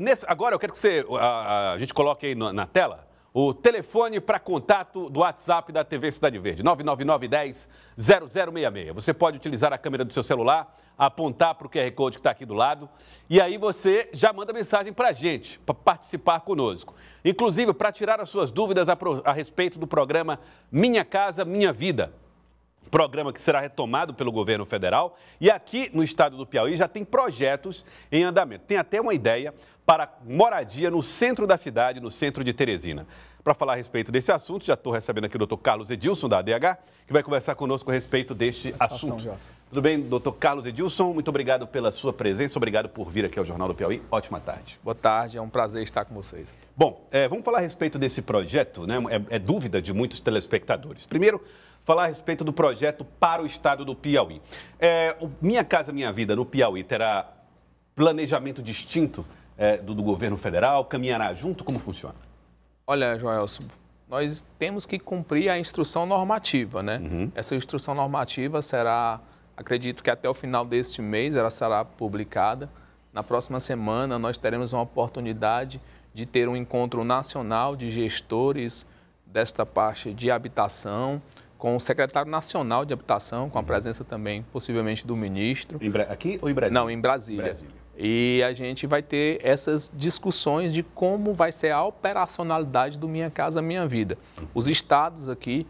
nesse, agora eu quero que você, a, a gente coloque aí na, na tela o telefone para contato do WhatsApp da TV Cidade Verde, 99910-0066. Você pode utilizar a câmera do seu celular, apontar para o QR Code que está aqui do lado, e aí você já manda mensagem para a gente, para participar conosco. Inclusive, para tirar as suas dúvidas a, a respeito do programa Minha Casa Minha Vida. Programa que será retomado pelo governo federal e aqui no estado do Piauí já tem projetos em andamento. Tem até uma ideia para moradia no centro da cidade, no centro de Teresina. Para falar a respeito desse assunto, já estou recebendo aqui o doutor Carlos Edilson, da ADH, que vai conversar conosco a respeito deste assunto. Tudo bem, doutor Carlos Edilson? Muito obrigado pela sua presença, obrigado por vir aqui ao Jornal do Piauí. Ótima tarde. Boa tarde, é um prazer estar com vocês. Bom, é, vamos falar a respeito desse projeto, né? É, é dúvida de muitos telespectadores. Primeiro, falar a respeito do projeto para o estado do Piauí. É, Minha Casa Minha Vida no Piauí terá planejamento distinto é, do, do governo federal? Caminhará junto? Como funciona? Olha, Joelson, nós temos que cumprir a instrução normativa, né? Uhum. Essa instrução normativa será, acredito que até o final deste mês ela será publicada. Na próxima semana nós teremos uma oportunidade de ter um encontro nacional de gestores desta parte de habitação, com o secretário nacional de habitação, com a uhum. presença também, possivelmente, do ministro. Aqui ou em Brasília? Não, em Brasília. Brasília. E a gente vai ter essas discussões de como vai ser a operacionalidade do Minha Casa Minha Vida. Os estados aqui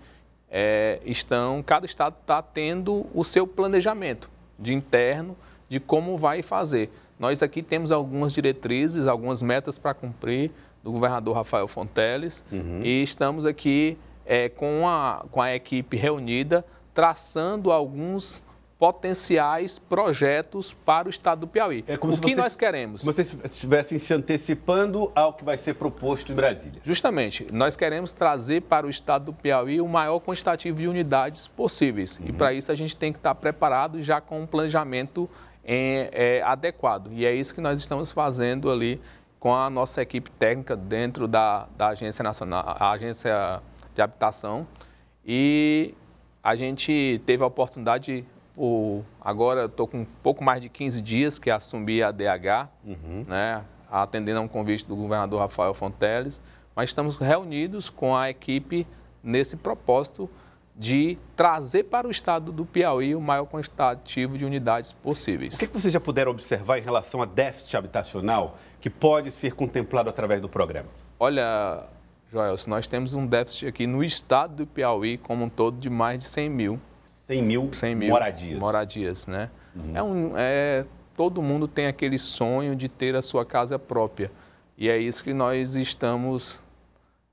é, estão, cada estado está tendo o seu planejamento de interno de como vai fazer. Nós aqui temos algumas diretrizes, algumas metas para cumprir do governador Rafael Fonteles uhum. e estamos aqui é, com, a, com a equipe reunida traçando alguns potenciais projetos para o estado do Piauí. É como o se que vocês, nós queremos? Vocês estivessem se antecipando ao que vai ser proposto em Brasília. Justamente, nós queremos trazer para o estado do Piauí o maior quantitativo de unidades possíveis. Uhum. E para isso a gente tem que estar preparado já com um planejamento é, é, adequado. E é isso que nós estamos fazendo ali com a nossa equipe técnica dentro da, da Agência Nacional, Agência de Habitação. E a gente teve a oportunidade de o, agora estou com pouco mais de 15 dias que é assumi a DH, uhum. né, atendendo a um convite do governador Rafael Fonteles, mas estamos reunidos com a equipe nesse propósito de trazer para o estado do Piauí o maior quantitativo de unidades possíveis. O que, é que vocês já puderam observar em relação a déficit habitacional que pode ser contemplado através do programa? Olha, Joel, se nós temos um déficit aqui no estado do Piauí como um todo de mais de 100 mil 100 mil, 100 mil moradias. Moradias, né? Uhum. É um, é, todo mundo tem aquele sonho de ter a sua casa própria. E é isso que nós estamos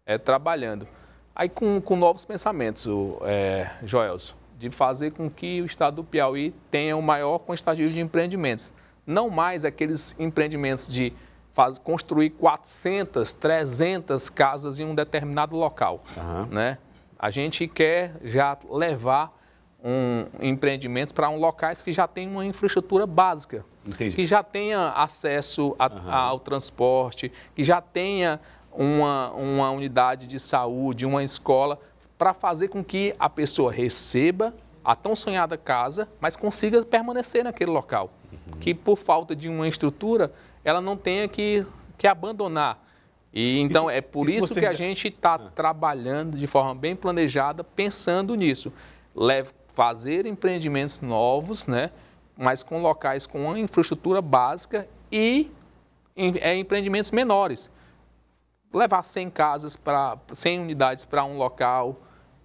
é, trabalhando. Aí com, com novos pensamentos, o, é, Joelso, de fazer com que o estado do Piauí tenha o maior quantitativo de empreendimentos. Não mais aqueles empreendimentos de faz, construir 400, 300 casas em um determinado local. Uhum. Né? A gente quer já levar um empreendimentos para um locais que já tem uma infraestrutura básica, Entendi. que já tenha acesso a, uhum. ao transporte, que já tenha uma, uma unidade de saúde, uma escola, para fazer com que a pessoa receba a tão sonhada casa, mas consiga permanecer naquele local. Uhum. Que por falta de uma estrutura, ela não tenha que, que abandonar. E então isso, é por isso, isso que já... a gente está ah. trabalhando de forma bem planejada, pensando nisso. Leve fazer empreendimentos novos, né? mas com locais com uma infraestrutura básica e em, é, empreendimentos menores. Levar 100 casas para 100 unidades para um local,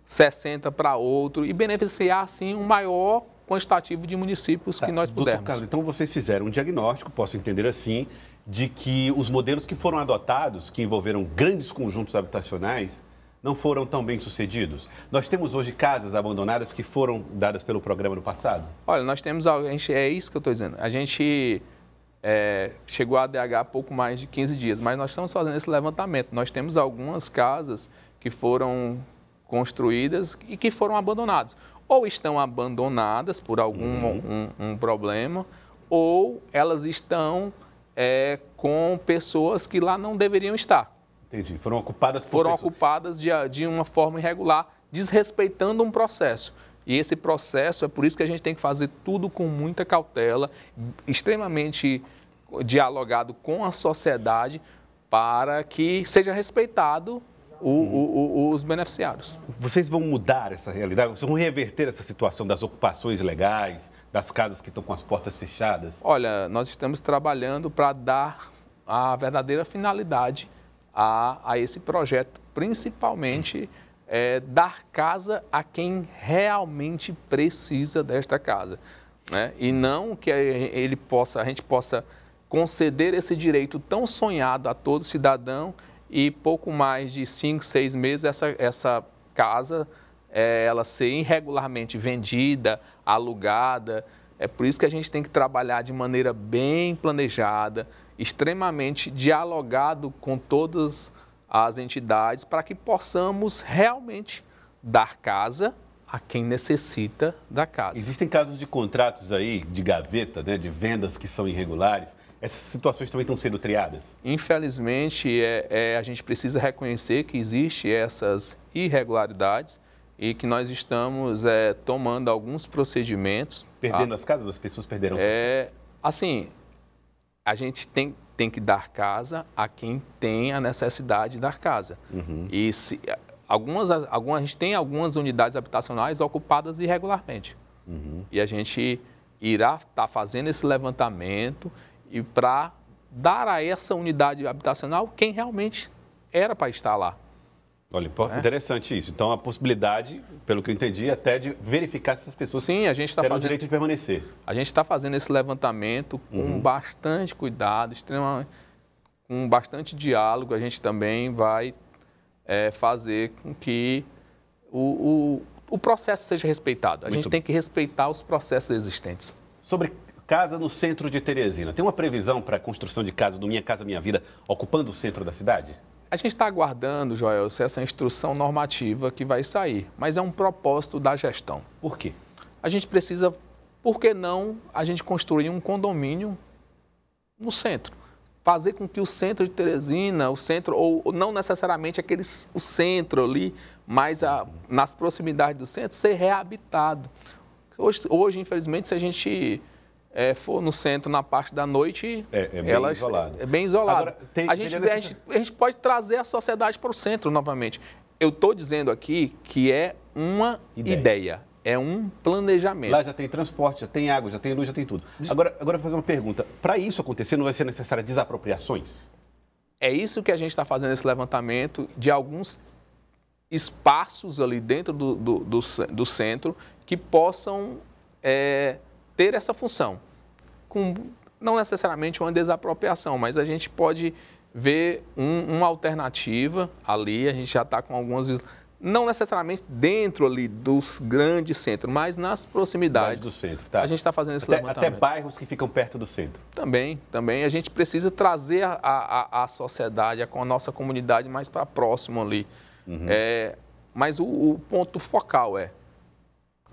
60 para outro e beneficiar assim um maior quantitativo de municípios tá. que nós Doutor Carlos, então vocês fizeram um diagnóstico, posso entender assim, de que os modelos que foram adotados, que envolveram grandes conjuntos habitacionais, não foram tão bem sucedidos? Nós temos hoje casas abandonadas que foram dadas pelo programa no passado? Olha, nós temos gente é isso que eu estou dizendo. A gente é, chegou a DH há pouco mais de 15 dias, mas nós estamos fazendo esse levantamento. Nós temos algumas casas que foram construídas e que foram abandonadas. Ou estão abandonadas por algum uhum. um, um problema, ou elas estão é, com pessoas que lá não deveriam estar. Entendi. Foram ocupadas por Foram ocupadas de, de uma forma irregular, desrespeitando um processo. E esse processo é por isso que a gente tem que fazer tudo com muita cautela, extremamente dialogado com a sociedade, para que seja respeitado o, o, o, os beneficiários. Vocês vão mudar essa realidade? Vocês vão reverter essa situação das ocupações ilegais, das casas que estão com as portas fechadas? Olha, nós estamos trabalhando para dar a verdadeira finalidade a, a esse projeto, principalmente é, dar casa a quem realmente precisa desta casa. Né? E não que ele possa, a gente possa conceder esse direito tão sonhado a todo cidadão e pouco mais de cinco, seis meses essa, essa casa é, ela ser irregularmente vendida, alugada. É por isso que a gente tem que trabalhar de maneira bem planejada, extremamente dialogado com todas as entidades para que possamos realmente dar casa a quem necessita da casa. Existem casos de contratos aí, de gaveta, né, de vendas que são irregulares. Essas situações também estão sendo triadas? Infelizmente, é, é, a gente precisa reconhecer que existem essas irregularidades e que nós estamos é, tomando alguns procedimentos. Tá? Perdendo tá? as casas? As pessoas perderam é, Assim, a gente tem, tem que dar casa a quem tem a necessidade de dar casa. Uhum. E se, eh, algumas, algumas, a gente tem algumas unidades habitacionais ocupadas irregularmente. Uhum. E a gente irá estar tá fazendo esse levantamento e para dar a essa unidade habitacional quem realmente era para estar lá. Olha, é. interessante isso. Então, a possibilidade, pelo que eu entendi, é até de verificar se essas pessoas Sim, a gente está fazendo, o direito de permanecer. A gente está fazendo esse levantamento com uhum. bastante cuidado, extremamente, com bastante diálogo. A gente também vai é, fazer com que o, o, o processo seja respeitado. A Muito gente tem que respeitar os processos existentes. Sobre casa no centro de Teresina, tem uma previsão para a construção de casa do Minha Casa Minha Vida ocupando o centro da cidade? A gente está aguardando, Joel, essa instrução normativa que vai sair, mas é um propósito da gestão. Por quê? A gente precisa, por que não a gente construir um condomínio no centro? Fazer com que o centro de Teresina, o centro, ou não necessariamente aquele, o centro ali, mas a, nas proximidades do centro, ser reabitado. Hoje, hoje, infelizmente, se a gente é, for no centro na parte da noite, é, é bem isolado. é bem Agora, tem, a, gente, a, gente, a gente pode trazer a sociedade para o centro novamente. Eu estou dizendo aqui que é uma ideia. ideia. é um planejamento. Lá já tem transporte, já tem água, já tem luz, já tem tudo. Agora, agora eu vou fazer uma pergunta. Para isso acontecer, não vai ser necessária desapropriações? É isso que a gente está fazendo esse levantamento de alguns espaços ali dentro do, do, do, do centro que possam é, ter essa função. Com não necessariamente uma desapropriação, mas a gente pode ver um, uma alternativa ali, a gente já está com algumas não necessariamente dentro ali dos grandes centros, mas nas proximidades. do centro, tá. A gente está fazendo esse até, levantamento. Até bairros que ficam perto do centro. Também, também. A gente precisa trazer a, a, a sociedade, a, a, nossa comunidade mais para próximo ali. Uhum. É, mas o, o ponto focal é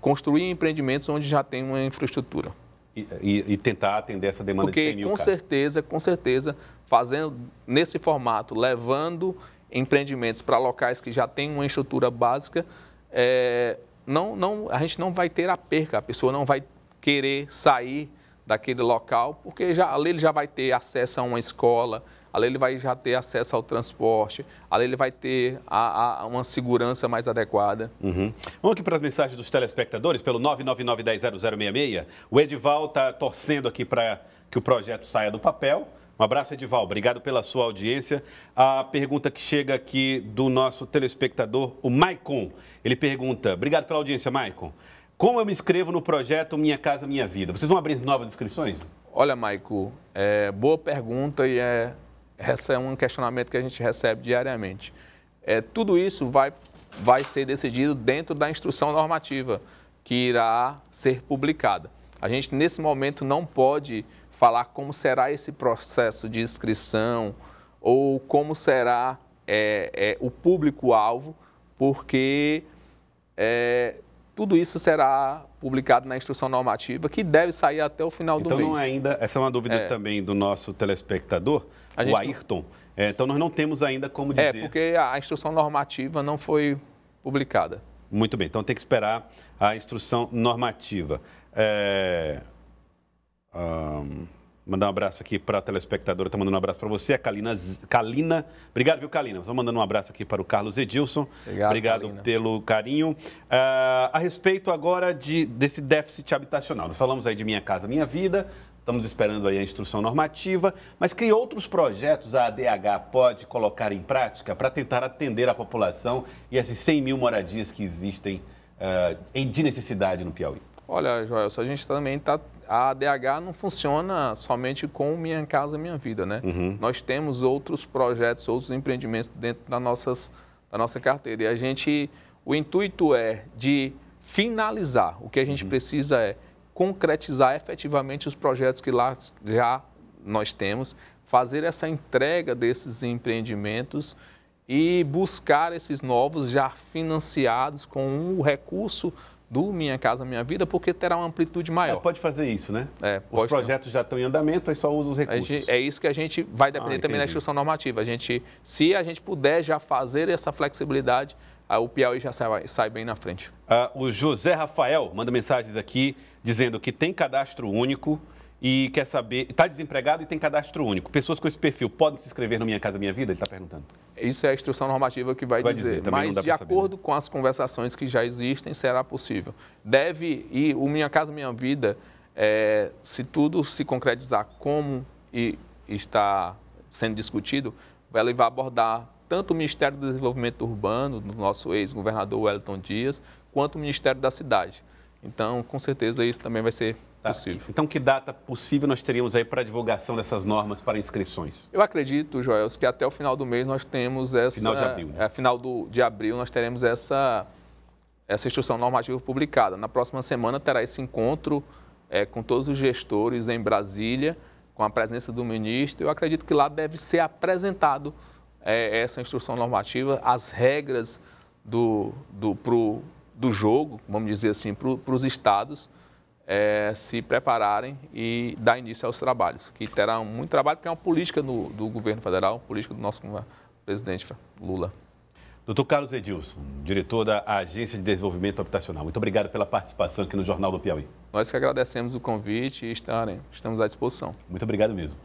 construir empreendimentos onde já tem uma infraestrutura. E, e, e tentar atender essa demanda Porque, de 100 mil, com cara. certeza, com certeza, fazendo nesse formato, levando empreendimentos para locais que já têm uma estrutura básica, é, não, não, a gente não vai ter a perca, a pessoa não vai querer sair daquele local, porque já, ali ele já vai ter acesso a uma escola, ali ele vai já ter acesso ao transporte, ali ele vai ter a, a uma segurança mais adequada. Uhum. Vamos aqui para as mensagens dos telespectadores, pelo 999 O Edival está torcendo aqui para que o projeto saia do papel. Um abraço, Edival. Obrigado pela sua audiência. A pergunta que chega aqui do nosso telespectador, o Maicon. Ele pergunta: Obrigado pela audiência, Maicon. Como eu me inscrevo no projeto Minha Casa Minha Vida? Vocês vão abrir novas inscrições? Olha, Maicon. é boa pergunta e é esse é um questionamento que a gente recebe diariamente. É, tudo isso vai, vai ser decidido dentro da instrução normativa que irá ser publicada. A gente, nesse momento, não pode falar como será esse processo de inscrição ou como será é, é, o público-alvo, porque é, tudo isso será publicado na instrução normativa, que deve sair até o final então, do mês. Então, ainda, essa é uma dúvida é. também do nosso telespectador gente... o Ayrton. É, então nós não temos ainda como é, dizer. É, porque a instrução normativa não foi publicada. Muito bem, então tem que esperar a instrução normativa. É... Um... Mandar um abraço aqui para a telespectadora, Estou tá mandando um abraço para você, a Kalina, Kalina. Obrigado, viu, Kalina? Estou mandando um abraço aqui para o Carlos Edilson. Obrigado, Obrigado pelo carinho. Uh, a respeito agora de, desse déficit habitacional, nós falamos aí de Minha Casa Minha Vida, Estamos esperando aí a instrução normativa, mas que outros projetos a ADH pode colocar em prática para tentar atender a população e essas 100 mil moradias que existem eh, em, uh, de necessidade no Piauí? Olha, Joel, a gente também está. A ADH não funciona somente com Minha Casa Minha Vida, né? Uhum. Nós temos outros projetos, outros empreendimentos dentro da, nossas, da nossa carteira. E a gente. O intuito é de finalizar. O que a gente uhum. precisa é concretizar efetivamente os projetos que lá já nós temos, fazer essa entrega desses empreendimentos e buscar esses novos já financiados com o recurso do Minha Casa Minha Vida, porque terá uma amplitude é, maior. É, pode fazer isso, né? É, os projetos ter. já estão em andamento, aí só usa os recursos. Gente, é isso que a gente vai depender ah, também da instrução normativa. A gente, se a gente puder já fazer essa flexibilidade, o Piauí já sai, sai bem na frente. Ah, o José Rafael manda mensagens aqui dizendo que tem cadastro único e quer saber, está desempregado e tem cadastro único. Pessoas com esse perfil podem se inscrever no Minha Casa Minha Vida? Ele está perguntando. Isso é a instrução normativa que vai, vai dizer, dizer mas de acordo saber, né? com as conversações que já existem, será possível. Deve ir o Minha Casa Minha Vida, é, se tudo se concretizar como e está sendo discutido, ela vai abordar tanto o Ministério do Desenvolvimento Urbano, do nosso ex-governador Wellington Dias, quanto o Ministério da Cidade. Então, com certeza, isso também vai ser tá. possível. Então, que data possível nós teríamos aí para a divulgação dessas normas para inscrições? Eu acredito, Joel, que até o final do mês nós temos essa... Final de abril. Né? É, final do, de abril nós teremos essa, essa instrução normativa publicada. Na próxima semana terá esse encontro é, com todos os gestores em Brasília, com a presença do ministro. Eu acredito que lá deve ser apresentado é, essa instrução normativa, as regras do, do, do jogo, vamos dizer assim, para os estados é, se prepararem e dar início aos trabalhos, que terá muito trabalho, porque é uma política do, do governo federal, política do nosso presidente Lula. Doutor Carlos Edilson, diretor da Agência de Desenvolvimento Habitacional, muito obrigado pela participação aqui no Jornal do Piauí. Nós que agradecemos o convite e estarem, estamos à disposição. Muito obrigado mesmo.